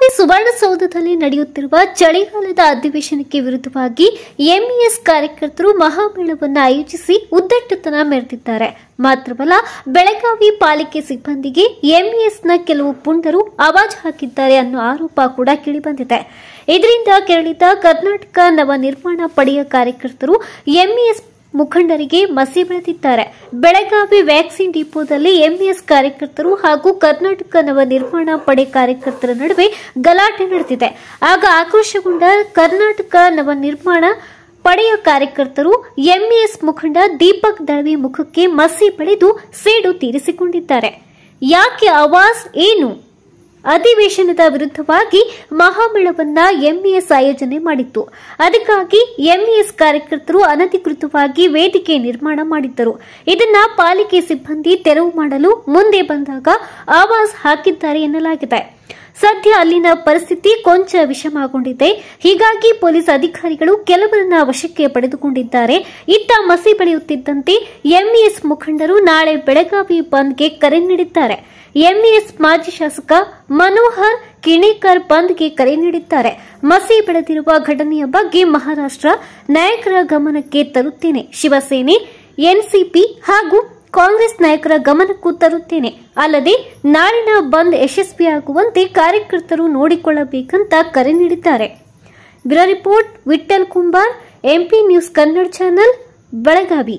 ಬೆಳಗಾವಿ ಸುವರ್ಣಸೌಧದಲ್ಲಿ ನಡೆಯುತ್ತಿರುವ ಚಳಿಗಾಲದ ಅಧಿವೇಶನಕ್ಕೆ ವಿರುದ್ಧವಾಗಿ ಎಂಇಎಸ್ e ಕಾರ್ಯಕರ್ತರು ಮಹಾಮೇಳವನ್ನು ಆಯೋಜಿಸಿ ಉದ್ದಟ್ಟತನ ಮೆರೆದಿದ್ದಾರೆ ಮಾತ್ರವಲ್ಲ ಬೆಳಗಾವಿ ಪಾಲಿಕೆ ಸಿಬ್ಬಂದಿಗೆ ಎಂಇಎಸ್ನ e ಕೆಲವು ಪುಂಡರು ಅವಾಜ್ ಹಾಕಿದ್ದಾರೆ ಅನ್ನೋ ಆರೋಪ ಕೂಡ ಕೇಳಿಬಂದಿದೆ ಇದರಿಂದ ಕೆರಳಿದ ಕರ್ನಾಟಕ ನವ ನಿರ್ಮಾಣ ಪಡೆಯ ಕಾರ್ಯಕರ್ತರು ಎಂಇಎಸ್ ಮುಖಂಡರಿಗೆ ಮಸಿ ಬೆಳೆದಿದ್ದಾರೆ ಬೆಳಗಾವಿ ವ್ಯಾಕ್ಸಿನ್ ಡಿಪೋದಲ್ಲಿ ಎಂಇಎಸ್ ಕಾರ್ಯಕರ್ತರು ಹಾಗೂ ಕರ್ನಾಟಕ ನವ ನಿರ್ಮಾಣ ಪಡೆ ಕಾರ್ಯಕರ್ತರ ನಡುವೆ ಗಲಾಟೆ ನಡೆದಿದೆ ಆಗ ಆಕ್ರೋಶಗೊಂಡ ಕರ್ನಾಟಕ ನವ ನಿರ್ಮಾಣ ಪಡೆಯ ಕಾರ್ಯಕರ್ತರು ಎಂಇಎಸ್ ಮುಖಂಡ ದೀಪಕ್ ದಳವಿ ಮುಖಕ್ಕೆ ಮಸಿ ಬೆಳೆದು ಸೇಡು ತೀರಿಸಿಕೊಂಡಿದ್ದಾರೆ ಯಾಕೆ ಆವಾಜ್ ಏನು ಅಧಿವೇಶನದ ವಿರುದ್ಧವಾಗಿ ಮಹಾಮೇಳವನ್ನ ಎಂಇಎಸ್ ಆಯೋಜನೆ ಮಾಡಿತ್ತು ಅದಕ್ಕಾಗಿ ಎಂಇಎಸ್ ಕಾರ್ಯಕರ್ತರು ಅನಧಿಕೃತವಾಗಿ ವೇದಿಕೆ ನಿರ್ಮಾಣ ಮಾಡಿದ್ದರು ಇದನ್ನ ಪಾಲಿಕೆ ಸಿಬ್ಬಂದಿ ತೆರವು ಮಾಡಲು ಮುಂದೆ ಬಂದಾಗ ಆವಾಜ್ ಹಾಕಿದ್ದಾರೆ ಎನ್ನಲಾಗಿದೆ ಸದ್ಯ ಅಲ್ಲಿನ ಪರಿಸ್ಥಿತಿ ಕೊಂಚ ವಿಷಮಗೊಂಡಿದೆ ಹೀಗಾಗಿ ಪೊಲೀಸ್ ಅಧಿಕಾರಿಗಳು ಕೆಲವರನ್ನ ವಶಕ್ಕೆ ಪಡೆದುಕೊಂಡಿದ್ದಾರೆ ಇತ್ತ ಮಸಿ ಬೆಳೆಯುತ್ತಿದ್ದಂತೆ ಎಂಇಎಸ್ ಮುಖಂಡರು ನಾಳೆ ಬೆಳಗಾವಿ ಬಂದ್ಗೆ ಕರೆ ನೀಡಿದ್ದಾರೆ ಎಂಇಎಸ್ ಮಾಜಿ ಶಾಸಕ ಮನೋಹರ್ ಕಿಣಿಕರ್ ಬಂದ್ಗೆ ಕರೆ ನೀಡಿದ್ದಾರೆ ಮಸಿ ಬೆಳೆದಿರುವ ಘಟನೆಯ ಬಗ್ಗೆ ಮಹಾರಾಷ್ಟ್ರ ನಾಯಕರ ಗಮನಕ್ಕೆ ತರುತ್ತೇನೆ ಶಿವಸೇನೆ ಎನ್ಸಿಪಿ ಹಾಗೂ ಕಾಂಗ್ರೆಸ್ ನಾಯಕರ ಗಮನಕ್ಕೂ ತರುತ್ತೇನೆ ಅಲ್ಲದೆ ನಾಡಿನ ಬಂದ್ ಯಶಸ್ವಿಯಾಗುವಂತೆ ಕಾರ್ಯಕರ್ತರು ನೋಡಿಕೊಳ್ಳಬೇಕಂತ ಕರೆ ನೀಡಿದ್ದಾರೆ bureau report Vittal Kumbar MP news Kannada channel Belagavi